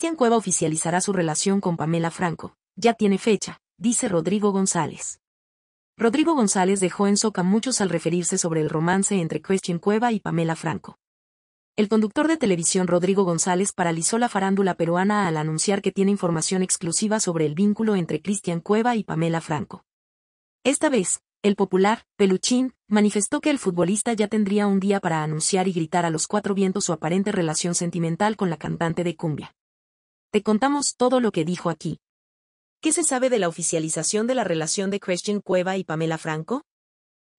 Cristian Cueva oficializará su relación con Pamela Franco. Ya tiene fecha, dice Rodrigo González. Rodrigo González dejó en soca muchos al referirse sobre el romance entre Cristian Cueva y Pamela Franco. El conductor de televisión Rodrigo González paralizó la farándula peruana al anunciar que tiene información exclusiva sobre el vínculo entre Cristian Cueva y Pamela Franco. Esta vez, el popular, Peluchín, manifestó que el futbolista ya tendría un día para anunciar y gritar a los cuatro vientos su aparente relación sentimental con la cantante de cumbia. Te contamos todo lo que dijo aquí. ¿Qué se sabe de la oficialización de la relación de Christian Cueva y Pamela Franco?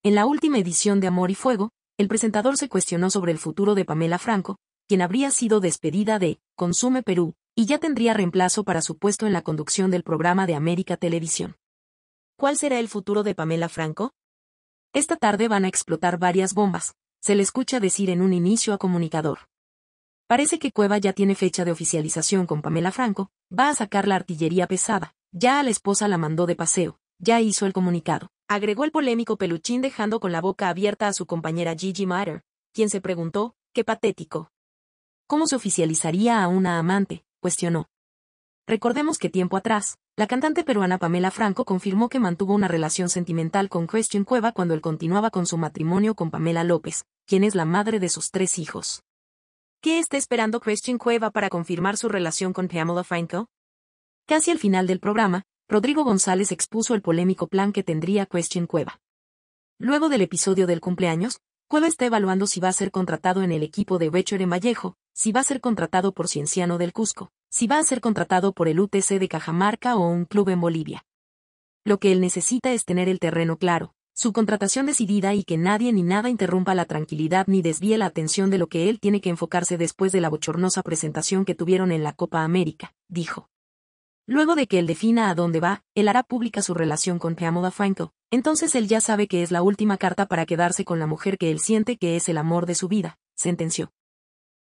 En la última edición de Amor y Fuego, el presentador se cuestionó sobre el futuro de Pamela Franco, quien habría sido despedida de Consume Perú, y ya tendría reemplazo para su puesto en la conducción del programa de América Televisión. ¿Cuál será el futuro de Pamela Franco? Esta tarde van a explotar varias bombas, se le escucha decir en un inicio a comunicador. Parece que Cueva ya tiene fecha de oficialización con Pamela Franco, va a sacar la artillería pesada, ya a la esposa la mandó de paseo, ya hizo el comunicado. Agregó el polémico peluchín dejando con la boca abierta a su compañera Gigi Matter, quien se preguntó, qué patético. ¿Cómo se oficializaría a una amante? cuestionó. Recordemos que tiempo atrás, la cantante peruana Pamela Franco confirmó que mantuvo una relación sentimental con Christian Cueva cuando él continuaba con su matrimonio con Pamela López, quien es la madre de sus tres hijos. ¿Qué está esperando Christian Cueva para confirmar su relación con Pamela Franco? Casi al final del programa, Rodrigo González expuso el polémico plan que tendría Christian Cueva. Luego del episodio del cumpleaños, Cueva está evaluando si va a ser contratado en el equipo de bechere en si va a ser contratado por Cienciano del Cusco, si va a ser contratado por el UTC de Cajamarca o un club en Bolivia. Lo que él necesita es tener el terreno claro, su contratación decidida y que nadie ni nada interrumpa la tranquilidad ni desvíe la atención de lo que él tiene que enfocarse después de la bochornosa presentación que tuvieron en la Copa América, dijo. Luego de que él defina a dónde va, él hará pública su relación con Pamela Franco, entonces él ya sabe que es la última carta para quedarse con la mujer que él siente que es el amor de su vida, sentenció.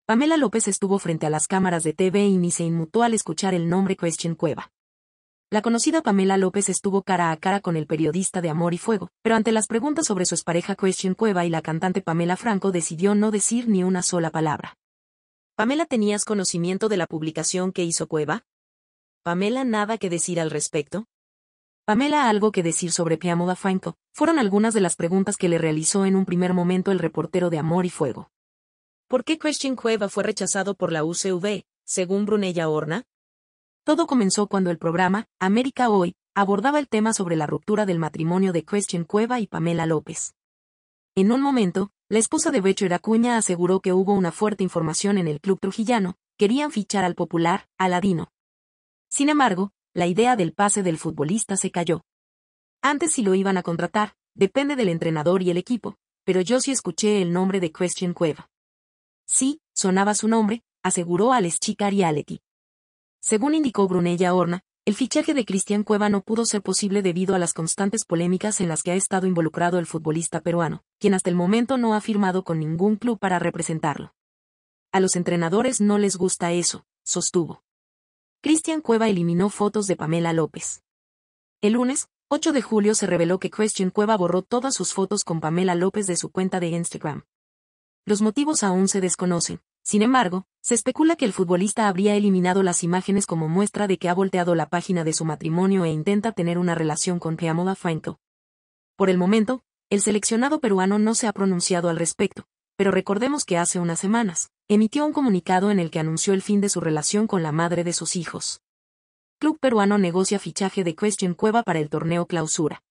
Pamela López estuvo frente a las cámaras de TV y ni se inmutó al escuchar el nombre Christian Cueva. La conocida Pamela López estuvo cara a cara con el periodista de Amor y Fuego, pero ante las preguntas sobre su expareja Christian Cueva y la cantante Pamela Franco decidió no decir ni una sola palabra. Pamela, ¿tenías conocimiento de la publicación que hizo Cueva? Pamela, nada que decir al respecto. Pamela, algo que decir sobre Piamoda Franco, fueron algunas de las preguntas que le realizó en un primer momento el reportero de Amor y Fuego. ¿Por qué Christian Cueva fue rechazado por la UCV, según Brunella Horna? Todo comenzó cuando el programa, América Hoy, abordaba el tema sobre la ruptura del matrimonio de Christian Cueva y Pamela López. En un momento, la esposa de Becho Eracuña aseguró que hubo una fuerte información en el club trujillano, querían fichar al popular, Aladino. Sin embargo, la idea del pase del futbolista se cayó. Antes si lo iban a contratar, depende del entrenador y el equipo, pero yo sí escuché el nombre de Christian Cueva. Sí, sonaba su nombre, aseguró Alex Chicar y según indicó Brunella Horna, el fichaje de Cristian Cueva no pudo ser posible debido a las constantes polémicas en las que ha estado involucrado el futbolista peruano, quien hasta el momento no ha firmado con ningún club para representarlo. A los entrenadores no les gusta eso, sostuvo. Cristian Cueva eliminó fotos de Pamela López. El lunes, 8 de julio se reveló que Cristian Cueva borró todas sus fotos con Pamela López de su cuenta de Instagram. Los motivos aún se desconocen, sin embargo, se especula que el futbolista habría eliminado las imágenes como muestra de que ha volteado la página de su matrimonio e intenta tener una relación con Pamela Franco. Por el momento, el seleccionado peruano no se ha pronunciado al respecto, pero recordemos que hace unas semanas, emitió un comunicado en el que anunció el fin de su relación con la madre de sus hijos. Club peruano negocia fichaje de Christian Cueva para el torneo clausura.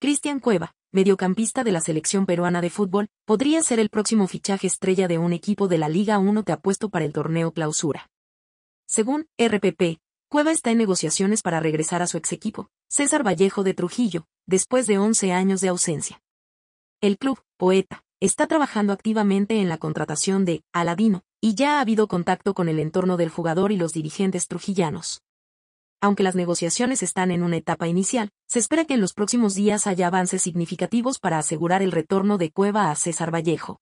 Cristian Cueva, mediocampista de la selección peruana de fútbol, podría ser el próximo fichaje estrella de un equipo de la Liga 1 ha apuesto para el torneo clausura. Según RPP, Cueva está en negociaciones para regresar a su ex equipo, César Vallejo de Trujillo, después de 11 años de ausencia. El club, Poeta, está trabajando activamente en la contratación de Aladino, y ya ha habido contacto con el entorno del jugador y los dirigentes trujillanos aunque las negociaciones están en una etapa inicial, se espera que en los próximos días haya avances significativos para asegurar el retorno de Cueva a César Vallejo.